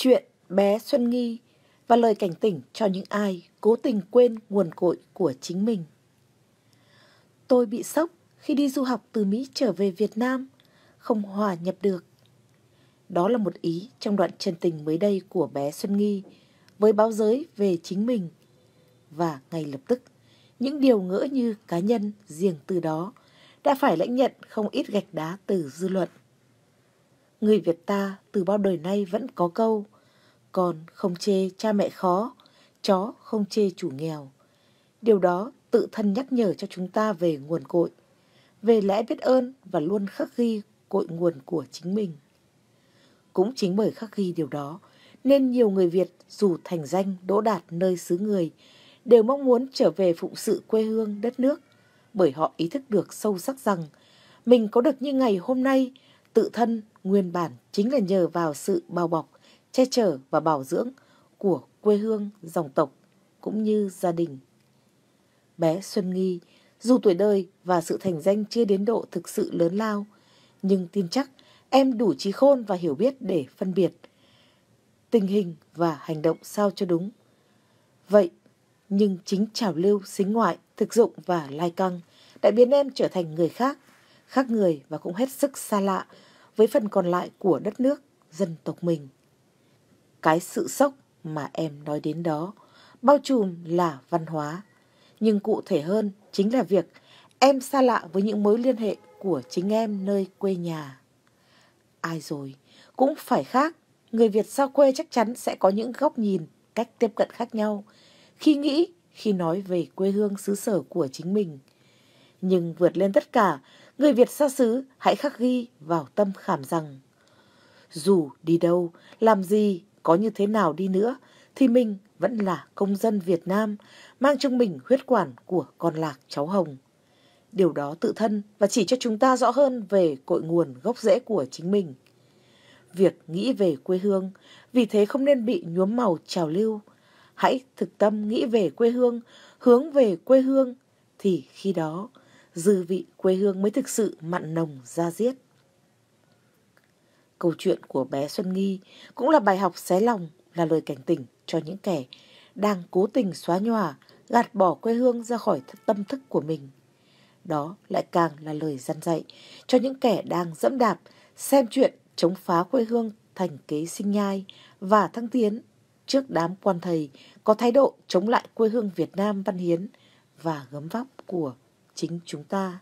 chuyện bé Xuân Nghi và lời cảnh tỉnh cho những ai cố tình quên nguồn cội của chính mình. Tôi bị sốc khi đi du học từ Mỹ trở về Việt Nam, không hòa nhập được. Đó là một ý trong đoạn chân tình mới đây của bé Xuân Nghi với báo giới về chính mình. Và ngay lập tức, những điều ngỡ như cá nhân riêng từ đó đã phải lãnh nhận không ít gạch đá từ dư luận người Việt ta từ bao đời nay vẫn có câu con không chê cha mẹ khó, chó không chê chủ nghèo. Điều đó tự thân nhắc nhở cho chúng ta về nguồn cội, về lẽ biết ơn và luôn khắc ghi cội nguồn của chính mình. Cũng chính bởi khắc ghi điều đó, nên nhiều người Việt dù thành danh đỗ đạt nơi xứ người, đều mong muốn trở về phụng sự quê hương đất nước, bởi họ ý thức được sâu sắc rằng mình có được như ngày hôm nay – tự thân nguyên bản chính là nhờ vào sự bao bọc, che chở và bảo dưỡng của quê hương, dòng tộc cũng như gia đình. Bé Xuân Nghi, dù tuổi đời và sự thành danh chưa đến độ thực sự lớn lao, nhưng tin chắc em đủ trí khôn và hiểu biết để phân biệt tình hình và hành động sao cho đúng. Vậy, nhưng chính trào lưu xính ngoại, thực dụng và lai căng đã biến em trở thành người khác khác người và cũng hết sức xa lạ với phần còn lại của đất nước, dân tộc mình. Cái sự sốc mà em nói đến đó bao trùm là văn hóa, nhưng cụ thể hơn chính là việc em xa lạ với những mối liên hệ của chính em nơi quê nhà. Ai rồi cũng phải khác, người Việt xa quê chắc chắn sẽ có những góc nhìn, cách tiếp cận khác nhau khi nghĩ, khi nói về quê hương xứ sở của chính mình. Nhưng vượt lên tất cả, người Việt xa xứ hãy khắc ghi vào tâm khảm rằng dù đi đâu, làm gì, có như thế nào đi nữa thì mình vẫn là công dân Việt Nam, mang trong mình huyết quản của con lạc cháu Hồng. Điều đó tự thân và chỉ cho chúng ta rõ hơn về cội nguồn gốc rễ của chính mình. Việc nghĩ về quê hương, vì thế không nên bị nhuốm màu trào lưu. Hãy thực tâm nghĩ về quê hương, hướng về quê hương, thì khi đó dư vị quê hương mới thực sự mặn nồng ra diết. Câu chuyện của bé Xuân Nghi cũng là bài học xé lòng, là lời cảnh tỉnh cho những kẻ đang cố tình xóa nhòa, gạt bỏ quê hương ra khỏi tâm thức của mình. Đó lại càng là lời gian dạy cho những kẻ đang dẫm đạp, xem chuyện chống phá quê hương thành kế sinh nhai và thăng tiến trước đám quan thầy có thái độ chống lại quê hương Việt Nam văn hiến và gấm vóc của chính chúng ta